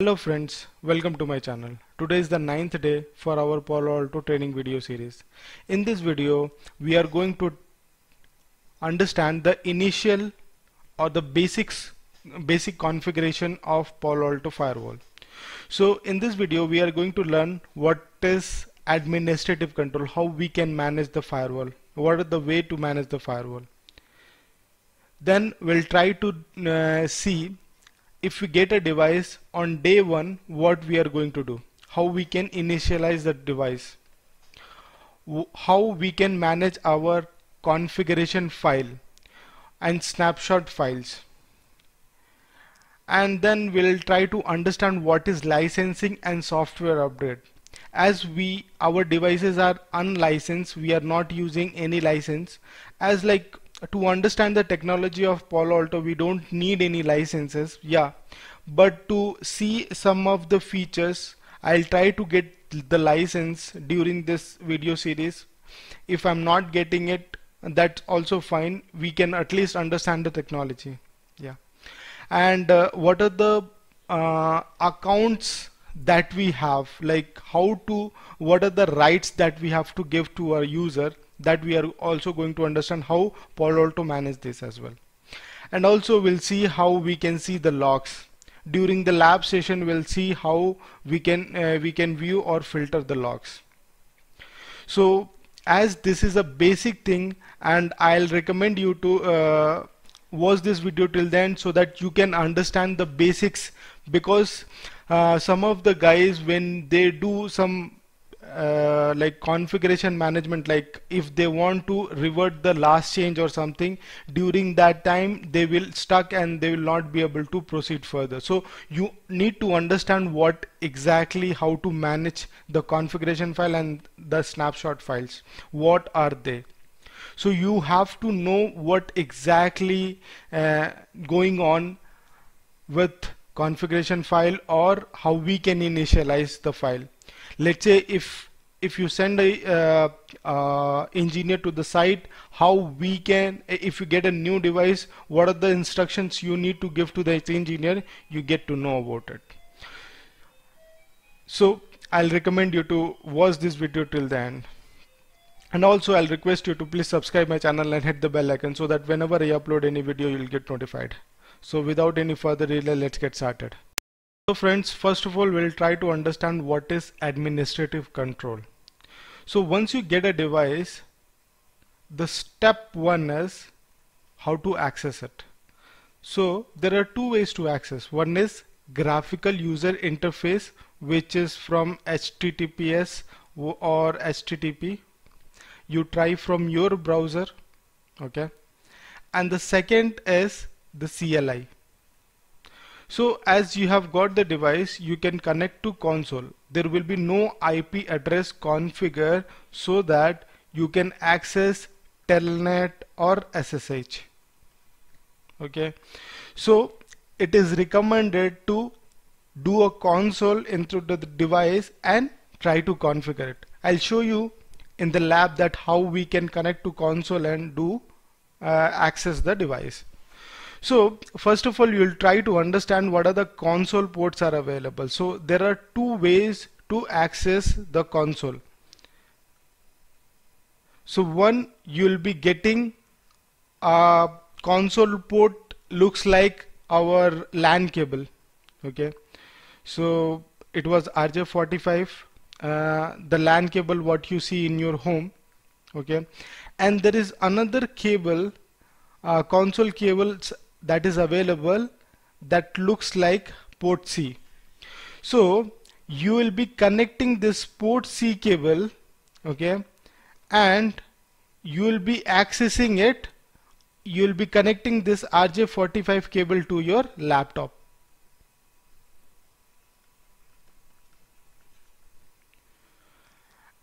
Hello friends, welcome to my channel. Today is the ninth day for our Palo Alto training video series. In this video, we are going to understand the initial or the basics basic configuration of Palo Alto firewall. So in this video, we are going to learn what is administrative control, how we can manage the firewall, what are the way to manage the firewall. Then we'll try to uh, see if we get a device on day one what we are going to do how we can initialize that device how we can manage our configuration file and snapshot files and then we'll try to understand what is licensing and software update as we our devices are unlicensed we are not using any license as like to understand the technology of Palo Alto, we don't need any licenses. Yeah, but to see some of the features, I'll try to get the license during this video series. If I'm not getting it, that's also fine. We can at least understand the technology. Yeah. And uh, what are the uh, accounts that we have? Like how to, what are the rights that we have to give to our user? that we are also going to understand how Palo Alto manage this as well and also we'll see how we can see the logs during the lab session we'll see how we can uh, we can view or filter the logs so as this is a basic thing and I'll recommend you to uh, watch this video till then so that you can understand the basics because uh, some of the guys when they do some uh, like configuration management like if they want to revert the last change or something during that time they will stuck and they will not be able to proceed further so you need to understand what exactly how to manage the configuration file and the snapshot files what are they so you have to know what exactly uh, going on with configuration file or how we can initialize the file let's say if if you send a uh, uh, engineer to the site how we can if you get a new device what are the instructions you need to give to the engineer you get to know about it so I'll recommend you to watch this video till the end and also I'll request you to please subscribe my channel and hit the bell icon so that whenever I upload any video you'll get notified so without any further delay let's get started so friends, first of all, we'll try to understand what is administrative control. So once you get a device, the step one is how to access it. So there are two ways to access. One is graphical user interface, which is from HTTPS or HTTP. You try from your browser. Okay. And the second is the CLI so as you have got the device, you can connect to console. There will be no IP address configured so that you can access telnet or SSH. Okay. So it is recommended to do a console into the device and try to configure it. I'll show you in the lab that how we can connect to console and do uh, access the device. So first of all, you'll try to understand what are the console ports are available. So there are two ways to access the console. So one, you'll be getting a console port looks like our LAN cable. Okay. So it was RJ45, uh, the LAN cable what you see in your home. Okay. And there is another cable, uh, console cables that is available that looks like port C. So you will be connecting this port C cable okay and you will be accessing it you will be connecting this RJ45 cable to your laptop.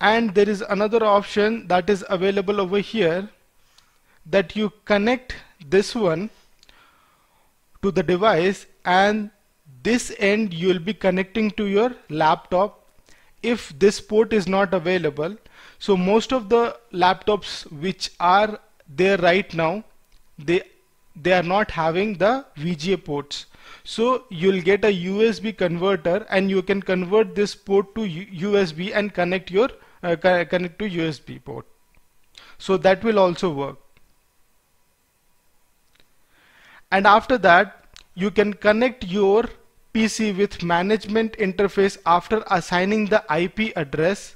And there is another option that is available over here that you connect this one to the device and this end you will be connecting to your laptop if this port is not available so most of the laptops which are there right now they they are not having the VGA ports so you'll get a USB converter and you can convert this port to U USB and connect your uh, connect to USB port so that will also work and after that you can connect your PC with management interface after assigning the IP address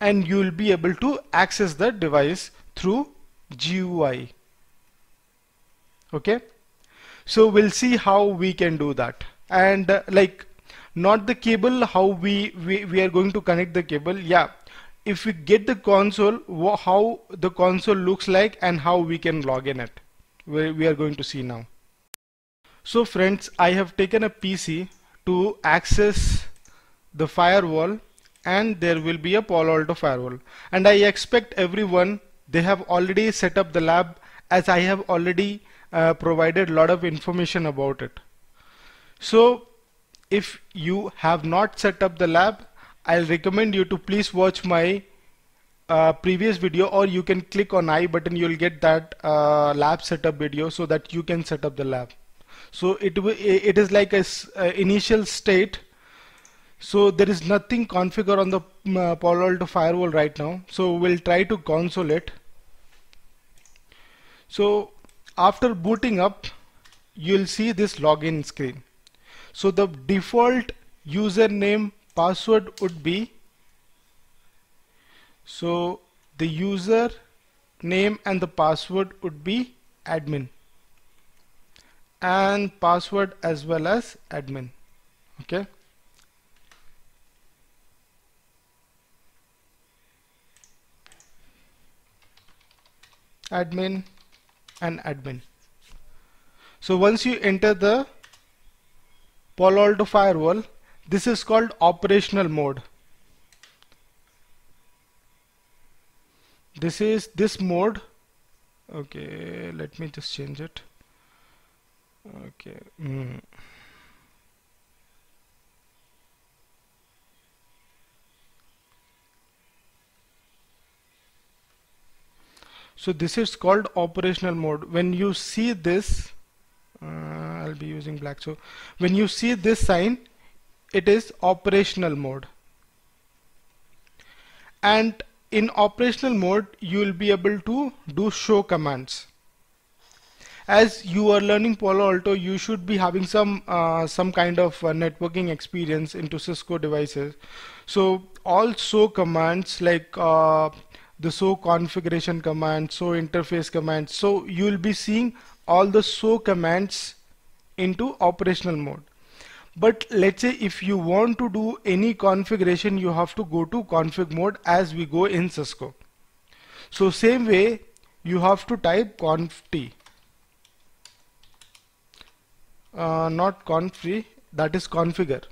and you will be able to access the device through GUI okay so we'll see how we can do that and uh, like not the cable how we, we we are going to connect the cable yeah if we get the console how the console looks like and how we can log in it we are going to see now. So friends, I have taken a PC to access the firewall and there will be a Palo Alto firewall. And I expect everyone, they have already set up the lab as I have already uh, provided a lot of information about it. So if you have not set up the lab, I'll recommend you to please watch my uh, previous video or you can click on I button you'll get that uh, lab setup video so that you can set up the lab so it it is like a uh, initial state so there is nothing configured on the uh, Palo Alto firewall right now so we'll try to console it so after booting up you'll see this login screen so the default username password would be so the user name and the password would be admin and password as well as admin okay admin and admin so once you enter the Palo Alto firewall this is called operational mode this is this mode okay let me just change it okay mm. so this is called operational mode when you see this uh, I'll be using black so when you see this sign it is operational mode and in operational mode you will be able to do show commands as you are learning Palo Alto you should be having some uh, some kind of uh, networking experience into Cisco devices so all show commands like uh, the show configuration command show interface command so you will be seeing all the show commands into operational mode but let's say if you want to do any configuration you have to go to config mode as we go in Cisco so same way you have to type conf t uh, not confree. that is configure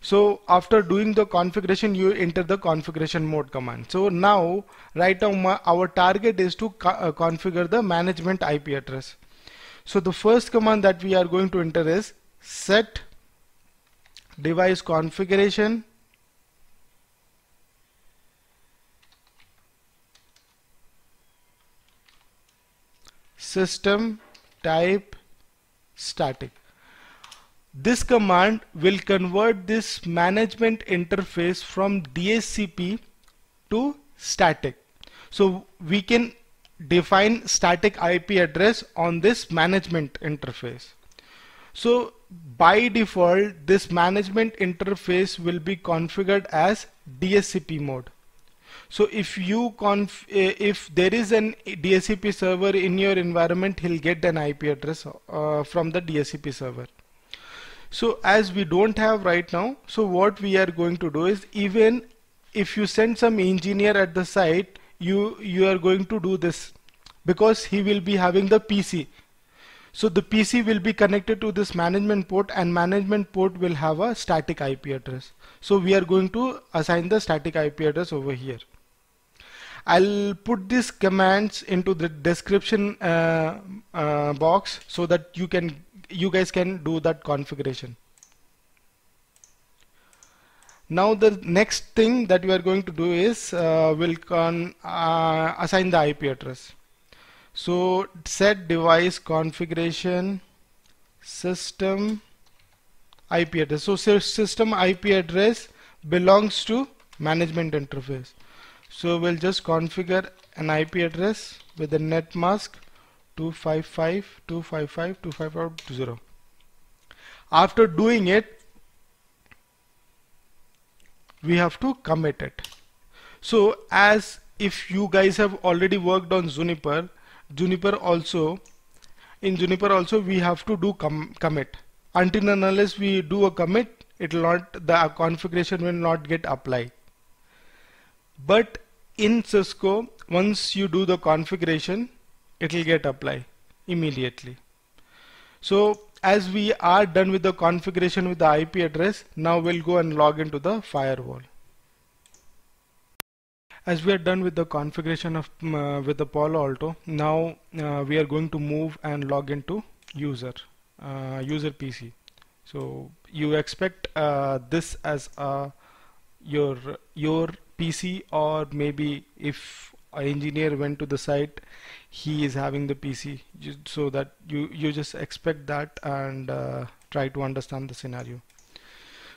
so after doing the configuration you enter the configuration mode command so now right now our target is to co uh, configure the management IP address so the first command that we are going to enter is set device configuration system type static this command will convert this management interface from DSCP to static so we can define static IP address on this management interface so by default this management interface will be configured as DSCP mode so if you conf eh, if there is an DSCP server in your environment he'll get an IP address uh, from the DSCP server so as we don't have right now so what we are going to do is even if you send some engineer at the site you you are going to do this because he will be having the PC so the PC will be connected to this management port and management port will have a static IP address. So we are going to assign the static IP address over here. I'll put these commands into the description uh, uh, box so that you can you guys can do that configuration. Now the next thing that we are going to do is uh, we'll uh, assign the IP address so set device configuration system IP address so system IP address belongs to management interface so we'll just configure an IP address with a net mask 255 after doing it we have to commit it so as if you guys have already worked on Juniper juniper also in juniper also we have to do com commit until and unless we do a commit it will not the configuration will not get applied but in cisco once you do the configuration it will get applied immediately so as we are done with the configuration with the IP address now we'll go and log into the firewall as we are done with the configuration of mm, uh, with the Palo Alto now uh, we are going to move and log into user uh, user PC so you expect uh, this as uh, your your PC or maybe if an engineer went to the site he is having the PC so that you you just expect that and uh, try to understand the scenario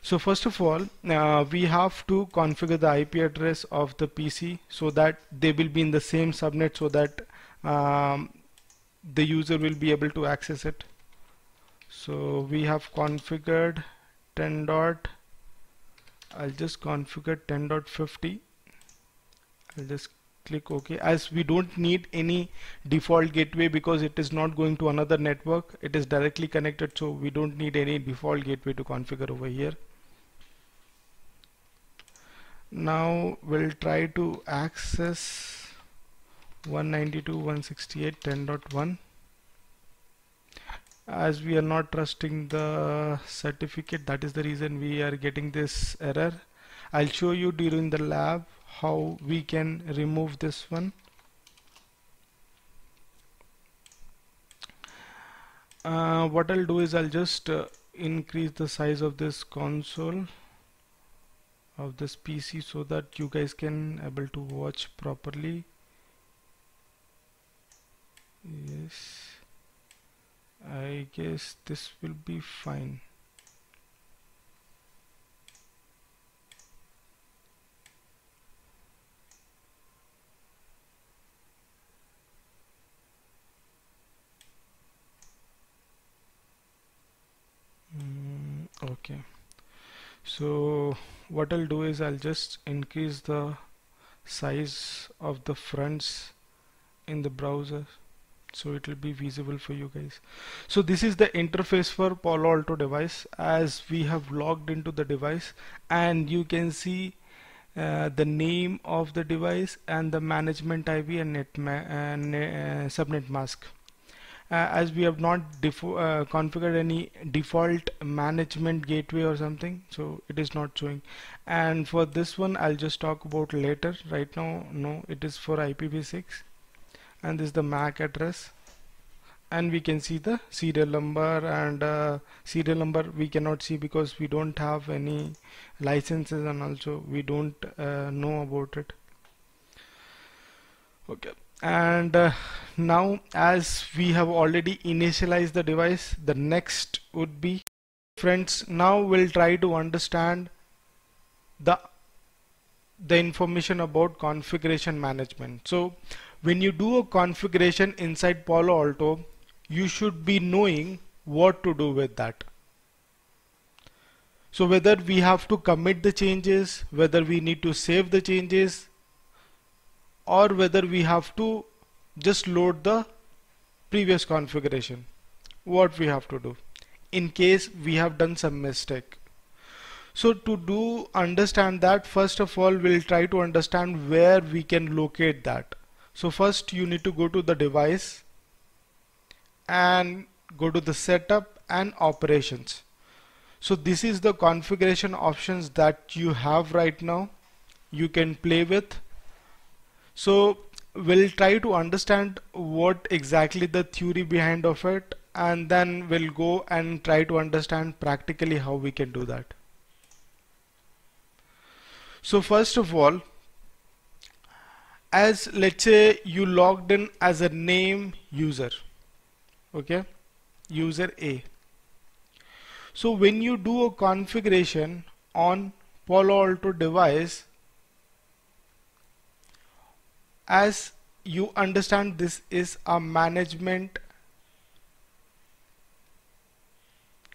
so first of all, uh, we have to configure the IP address of the PC so that they will be in the same subnet so that um, the user will be able to access it. So we have configured 10 dot. I'll just configure 10.50. I'll just click OK as we don't need any default gateway because it is not going to another network it is directly connected so we don't need any default gateway to configure over here now we'll try to access 192.168.10.1 as we are not trusting the certificate that is the reason we are getting this error I'll show you during the lab how we can remove this one uh, what I'll do is I'll just uh, increase the size of this console of this PC so that you guys can able to watch properly yes I guess this will be fine mm, okay so what I'll do is I'll just increase the size of the fronts in the browser so it will be visible for you guys so this is the interface for Palo Alto device as we have logged into the device and you can see uh, the name of the device and the management IP and, net ma and uh, uh, subnet mask uh, as we have not uh, configured any default management gateway or something so it is not showing and for this one I'll just talk about later right now no it is for IPv6 and this is the MAC address and we can see the serial number and uh, serial number we cannot see because we don't have any licenses and also we don't uh, know about it okay and uh, now as we have already initialized the device the next would be friends now we'll try to understand the the information about configuration management so when you do a configuration inside Palo Alto you should be knowing what to do with that so whether we have to commit the changes whether we need to save the changes or whether we have to just load the previous configuration what we have to do in case we have done some mistake so to do understand that first of all we'll try to understand where we can locate that so first you need to go to the device and go to the setup and operations so this is the configuration options that you have right now you can play with so we'll try to understand what exactly the theory behind of it and then we'll go and try to understand practically how we can do that. So first of all, as let's say you logged in as a name user, okay, user A. So when you do a configuration on Palo Alto device, as you understand this is a management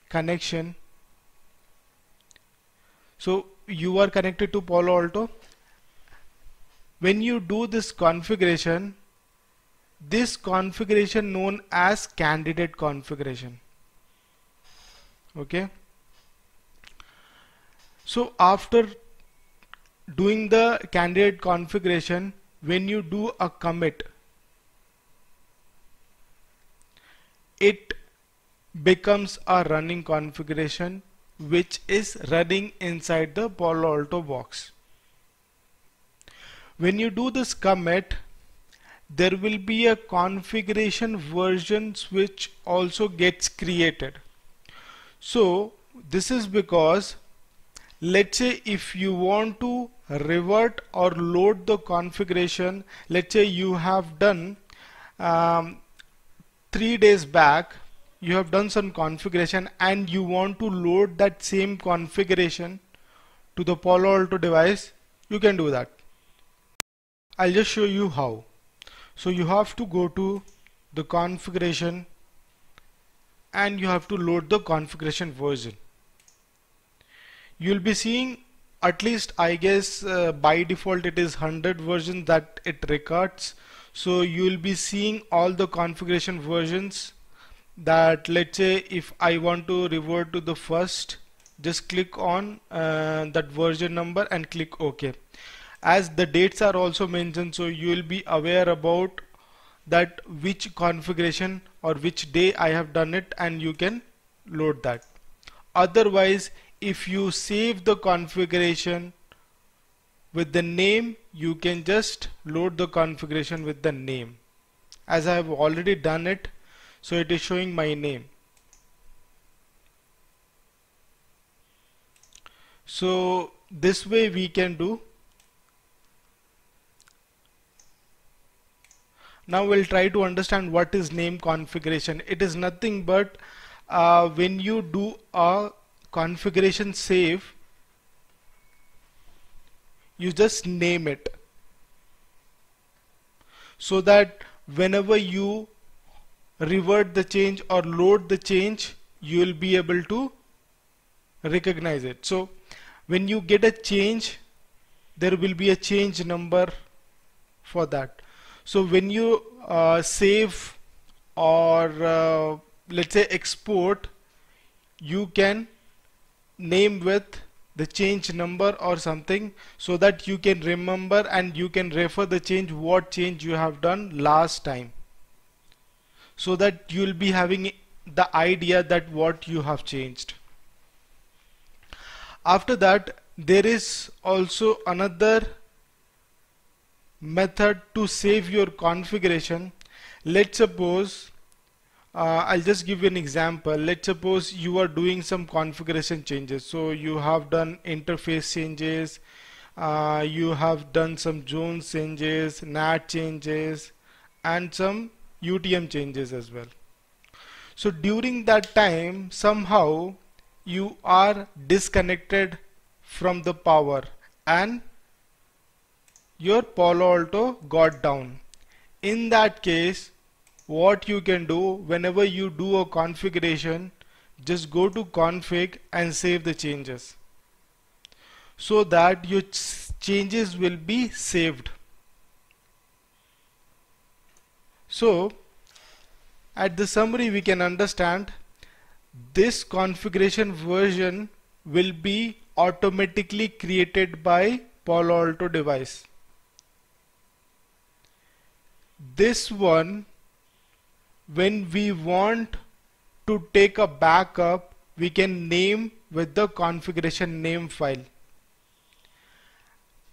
connection so you are connected to Palo Alto when you do this configuration this configuration known as candidate configuration okay so after doing the candidate configuration when you do a commit it becomes a running configuration which is running inside the Palo Alto box. When you do this commit there will be a configuration version which also gets created. So this is because let's say if you want to revert or load the configuration let's say you have done um, three days back you have done some configuration and you want to load that same configuration to the Palo Alto device you can do that I'll just show you how so you have to go to the configuration and you have to load the configuration version you'll be seeing at least I guess uh, by default it is 100 version that it records so you'll be seeing all the configuration versions that let's say if I want to revert to the first just click on uh, that version number and click OK as the dates are also mentioned so you will be aware about that which configuration or which day I have done it and you can load that otherwise if you save the configuration with the name you can just load the configuration with the name as I have already done it so it is showing my name so this way we can do now we'll try to understand what is name configuration it is nothing but uh, when you do a configuration save you just name it so that whenever you revert the change or load the change you will be able to recognize it so when you get a change there will be a change number for that so when you uh, save or uh, let's say export you can name with the change number or something so that you can remember and you can refer the change what change you have done last time so that you will be having the idea that what you have changed after that there is also another method to save your configuration let's suppose uh, I'll just give you an example let's suppose you are doing some configuration changes so you have done interface changes uh, you have done some zone changes NAT changes and some UTM changes as well so during that time somehow you are disconnected from the power and your Palo Alto got down in that case what you can do whenever you do a configuration just go to config and save the changes so that your ch changes will be saved so at the summary we can understand this configuration version will be automatically created by Palo Alto device this one when we want to take a backup we can name with the configuration name file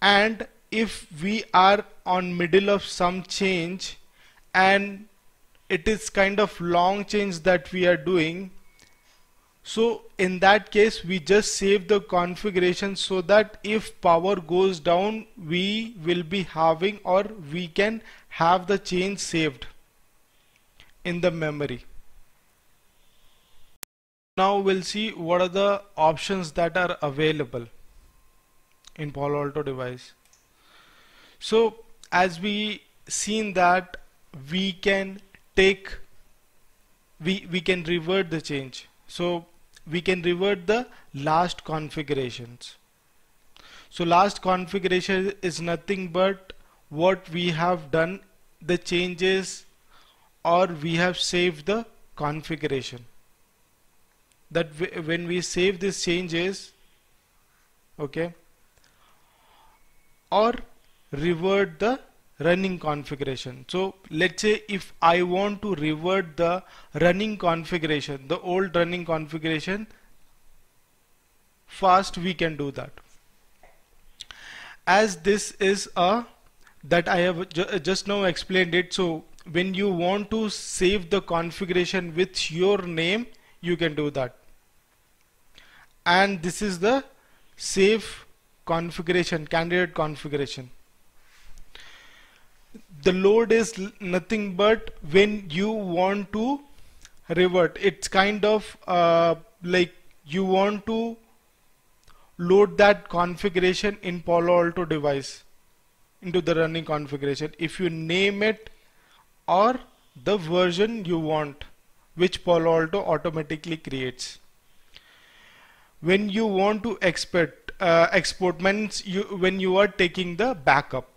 and if we are on middle of some change and it is kind of long change that we are doing so in that case we just save the configuration so that if power goes down we will be having or we can have the change saved in the memory. Now we'll see what are the options that are available in Palo Alto device. So as we seen that we can take we we can revert the change. So we can revert the last configurations. So last configuration is nothing but what we have done the changes or we have saved the configuration that when we save these changes okay or revert the running configuration so let's say if I want to revert the running configuration the old running configuration fast we can do that as this is a that I have ju just now explained it so when you want to save the configuration with your name you can do that and this is the save configuration candidate configuration the load is nothing but when you want to revert it's kind of uh, like you want to load that configuration in Palo Alto device into the running configuration if you name it or the version you want which Palo Alto automatically creates. When you want to export, uh, export means you, when you are taking the backup.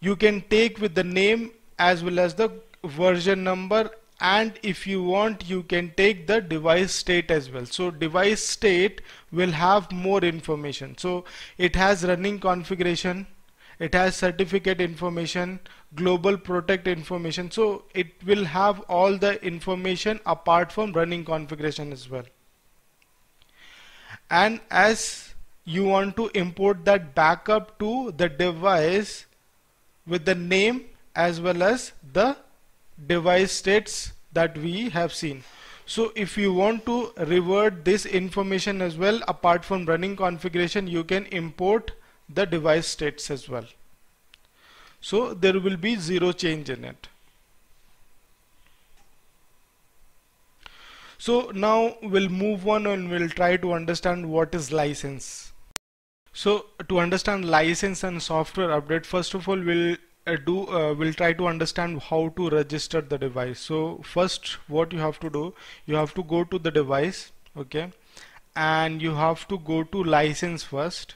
You can take with the name as well as the version number and if you want you can take the device state as well so device state will have more information so it has running configuration it has certificate information global protect information so it will have all the information apart from running configuration as well and as you want to import that backup to the device with the name as well as the device states that we have seen so if you want to revert this information as well apart from running configuration you can import the device states as well. So there will be zero change in it. So now we'll move on and we'll try to understand what is license. So to understand license and software update, first of all, we'll uh, do uh, we'll try to understand how to register the device. So first, what you have to do, you have to go to the device, okay, and you have to go to license first,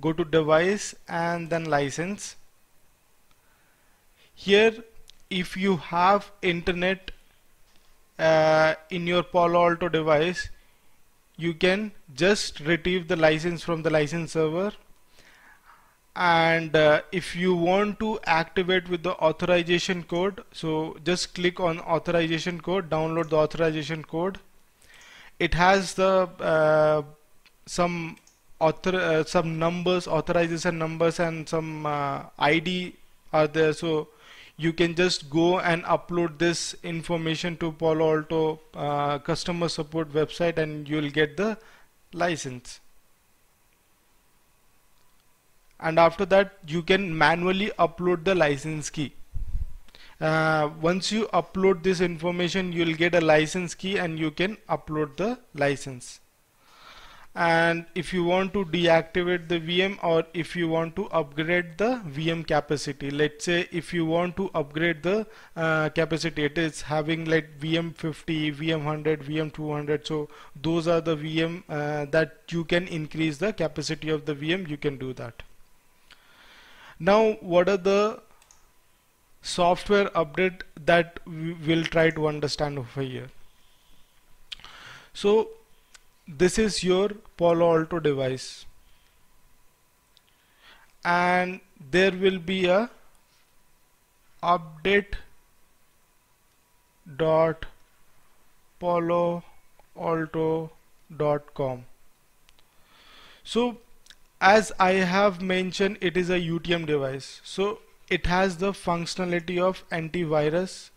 go to device and then license here if you have internet uh, in your Palo Alto device you can just retrieve the license from the license server and uh, if you want to activate with the authorization code so just click on authorization code download the authorization code it has the uh, some author uh, some numbers authorization numbers and some uh, ID are there so you can just go and upload this information to Palo Alto uh, customer support website and you'll get the license and after that you can manually upload the license key uh, once you upload this information you'll get a license key and you can upload the license and if you want to deactivate the VM or if you want to upgrade the VM capacity let's say if you want to upgrade the uh, capacity it is having like VM 50 VM 100 VM 200 so those are the VM uh, that you can increase the capacity of the VM you can do that now what are the software update that we will try to understand over here so this is your Palo Alto device and there will be a update dot palo alto dot com so as I have mentioned it is a UTM device so it has the functionality of antivirus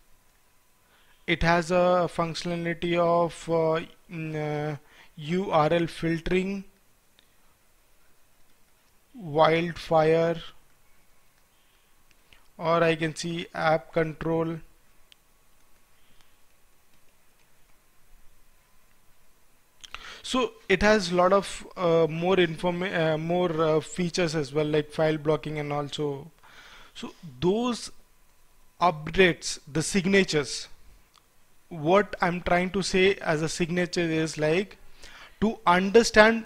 it has a functionality of uh, mm, uh URL filtering, wildfire, or I can see app control. so it has a lot of uh, more inform uh, more uh, features as well like file blocking and also so those updates the signatures what I'm trying to say as a signature is like to understand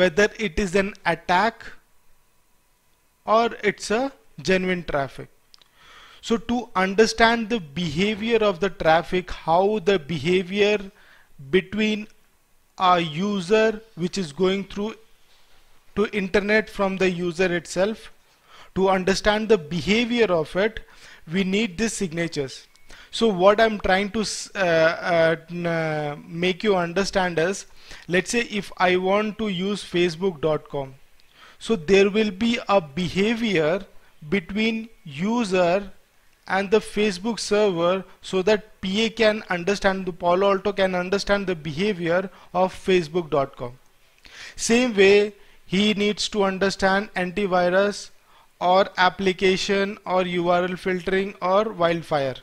whether it is an attack or it's a genuine traffic. So to understand the behavior of the traffic, how the behavior between a user which is going through to internet from the user itself, to understand the behavior of it, we need these signatures. So what I'm trying to uh, uh, uh, make you understand is, let's say if I want to use facebook.com, so there will be a behavior between user and the Facebook server so that PA can understand the Palo Alto can understand the behavior of facebook.com same way he needs to understand antivirus or application or URL filtering or wildfire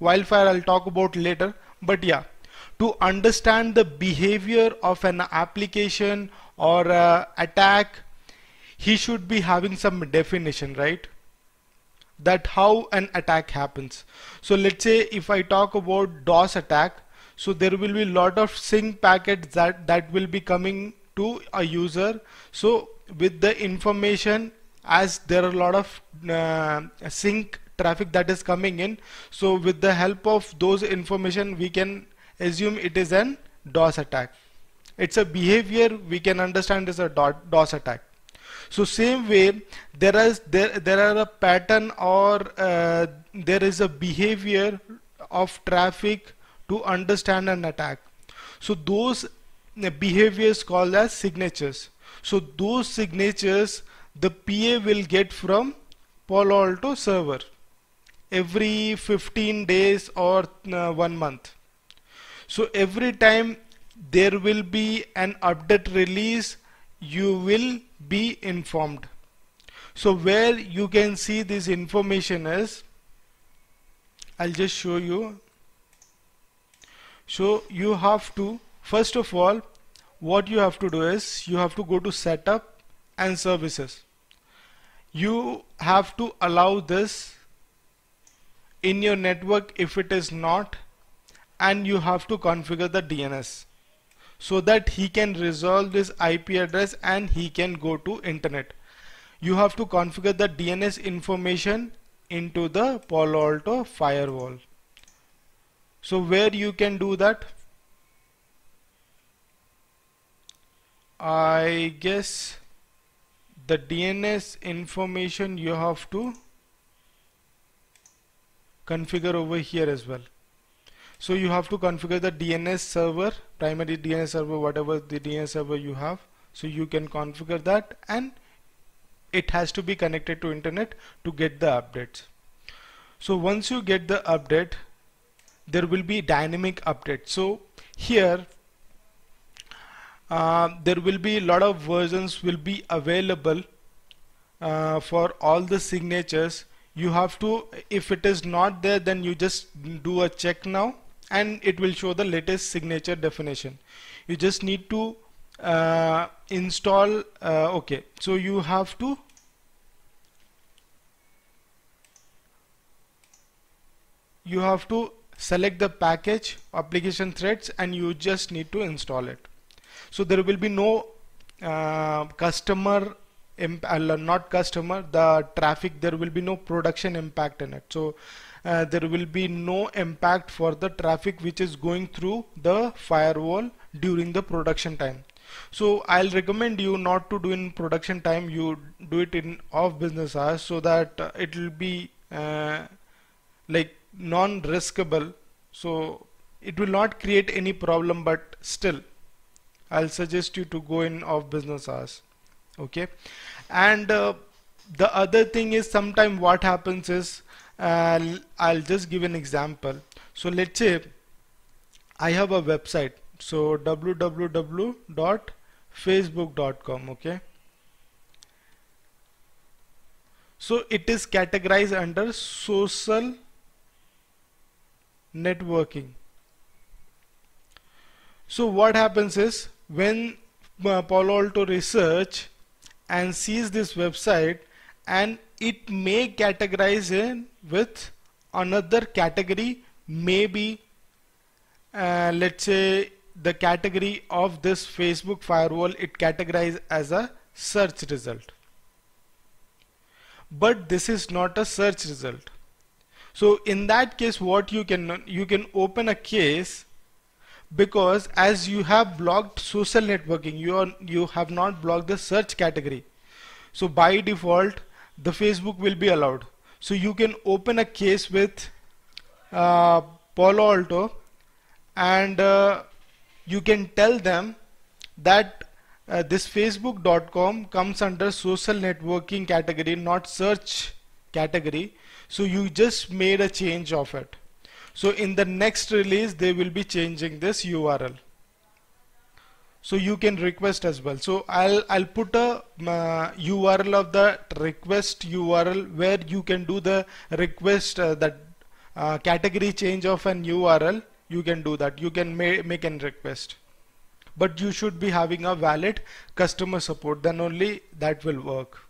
wildfire I'll talk about later but yeah to understand the behavior of an application or uh, attack he should be having some definition right that how an attack happens so let's say if I talk about DOS attack so there will be lot of sync packets that that will be coming to a user so with the information as there are a lot of uh, sync traffic that is coming in so with the help of those information we can assume it is an DOS attack it's a behavior we can understand as a DOS attack so same way there is there there are a pattern or uh, there is a behavior of traffic to understand an attack so those uh, behaviors called as signatures so those signatures the PA will get from Palo Alto server every 15 days or uh, one month so every time there will be an update release you will be informed so where you can see this information is I'll just show you so you have to first of all what you have to do is you have to go to setup and services you have to allow this in your network if it is not and you have to configure the DNS so that he can resolve this IP address and he can go to internet you have to configure the DNS information into the Palo Alto firewall so where you can do that I guess the DNS information you have to configure over here as well so you have to configure the DNS server primary DNS server whatever the DNS server you have so you can configure that and it has to be connected to internet to get the updates so once you get the update there will be dynamic update so here uh, there will be a lot of versions will be available uh, for all the signatures you have to if it is not there then you just do a check now and it will show the latest signature definition you just need to uh, install uh, okay so you have to you have to select the package application threads and you just need to install it so there will be no uh, customer uh, not customer the traffic there will be no production impact in it so uh, there will be no impact for the traffic which is going through the firewall during the production time so I'll recommend you not to do in production time you do it in off business hours so that uh, it will be uh, like non-riskable so it will not create any problem but still I'll suggest you to go in off business hours okay and uh, the other thing is sometime what happens is uh, I'll just give an example so let's say I have a website so www.facebook.com okay so it is categorized under social networking so what happens is when uh, Palo Alto research and sees this website and it may categorize in with another category maybe uh, let's say the category of this Facebook firewall it categorize as a search result but this is not a search result so in that case what you can you can open a case because as you have blocked social networking you are you have not blocked the search category so by default the Facebook will be allowed so you can open a case with uh, Palo Alto and uh, you can tell them that uh, this facebook.com comes under social networking category not search category so you just made a change of it so in the next release they will be changing this URL. So you can request as well. So I'll I'll put a uh, URL of the request URL where you can do the request uh, that uh, category change of an URL. You can do that. You can ma make a request, but you should be having a valid customer support. Then only that will work.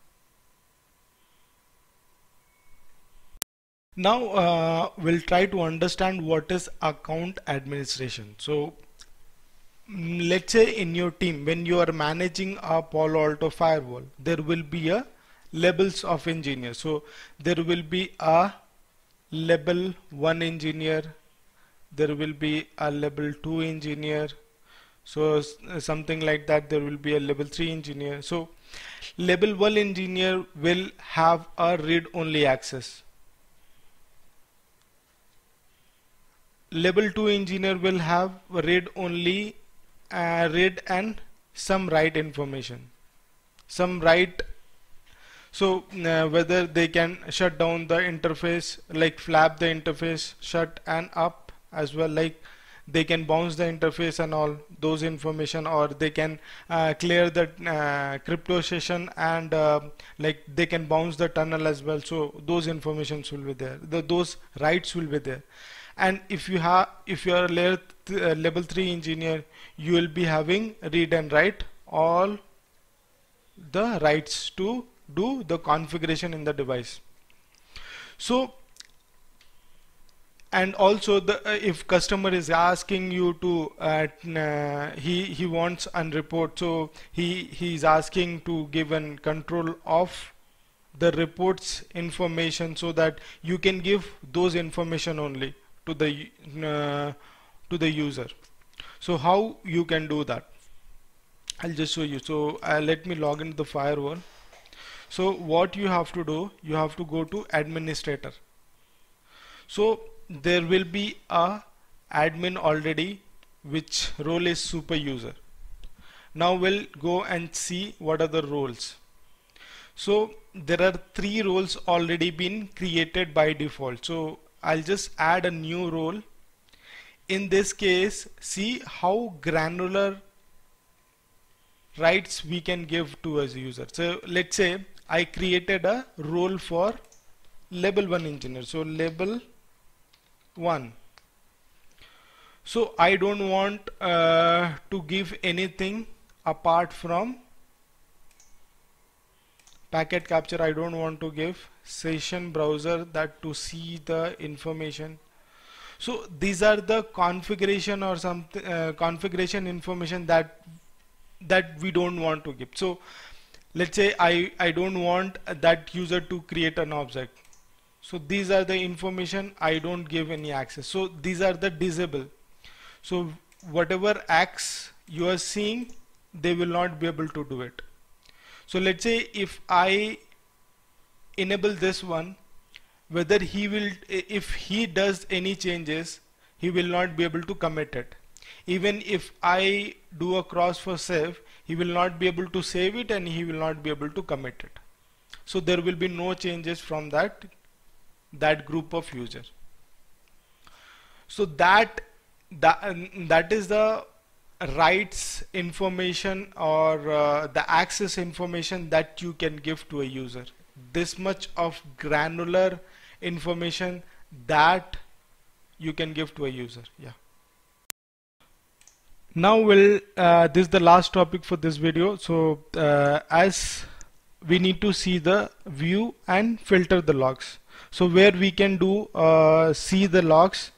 Now uh, we'll try to understand what is account administration. So mm, let's say in your team when you are managing a Palo Alto firewall there will be a levels of engineers. So there will be a level 1 engineer, there will be a level 2 engineer, so something like that there will be a level 3 engineer. So level 1 engineer will have a read only access level 2 engineer will have read only uh, read and some write information some write so uh, whether they can shut down the interface like flap the interface shut and up as well like they can bounce the interface and all those information or they can uh, clear the uh, crypto session and uh, like they can bounce the tunnel as well so those informations will be there the, those rights will be there and if you have if you are layer uh, level 3 engineer you will be having read and write all the rights to do the configuration in the device so and also the uh, if customer is asking you to uh, uh, he he wants an report so he he is asking to give an control of the reports information so that you can give those information only to the uh, to the user so how you can do that I'll just show you so uh, let me log into the firewall so what you have to do you have to go to administrator so there will be a admin already which role is super user now we'll go and see what are the roles so there are three roles already been created by default so I'll just add a new role in this case see how granular rights we can give to a user so let's say I created a role for level 1 engineer so level 1 so I don't want uh, to give anything apart from packet capture I don't want to give session browser that to see the information so these are the configuration or some uh, configuration information that that we don't want to give so let's say I I don't want that user to create an object so these are the information I don't give any access so these are the disable so whatever acts you are seeing they will not be able to do it so let's say if I enable this one whether he will if he does any changes he will not be able to commit it even if I do a cross for save he will not be able to save it and he will not be able to commit it so there will be no changes from that that group of users. so that that, that is the rights information or uh, the access information that you can give to a user this much of granular information that you can give to a user yeah now will uh, this is the last topic for this video so uh, as we need to see the view and filter the logs so where we can do uh, see the logs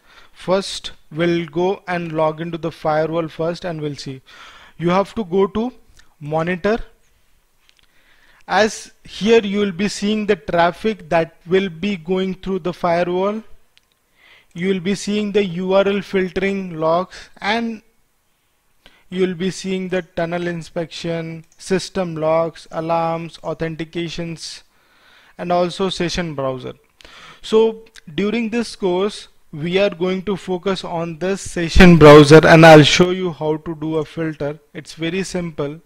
first we'll go and log into the firewall first and we'll see you have to go to monitor as here you will be seeing the traffic that will be going through the firewall you will be seeing the URL filtering logs and you will be seeing the tunnel inspection system logs alarms authentications and also session browser so during this course we are going to focus on this session browser and I'll show you how to do a filter it's very simple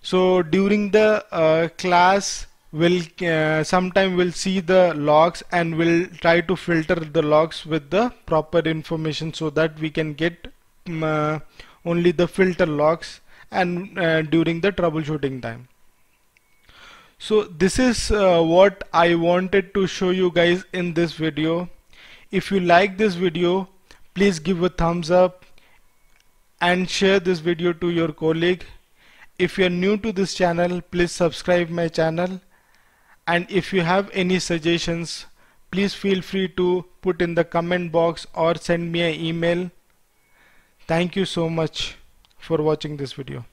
so during the uh, class we'll uh, sometime we'll see the logs and we'll try to filter the logs with the proper information so that we can get um, uh, only the filter logs and uh, during the troubleshooting time so this is uh, what I wanted to show you guys in this video if you like this video, please give a thumbs up and share this video to your colleague. If you are new to this channel, please subscribe my channel. And if you have any suggestions, please feel free to put in the comment box or send me an email. Thank you so much for watching this video.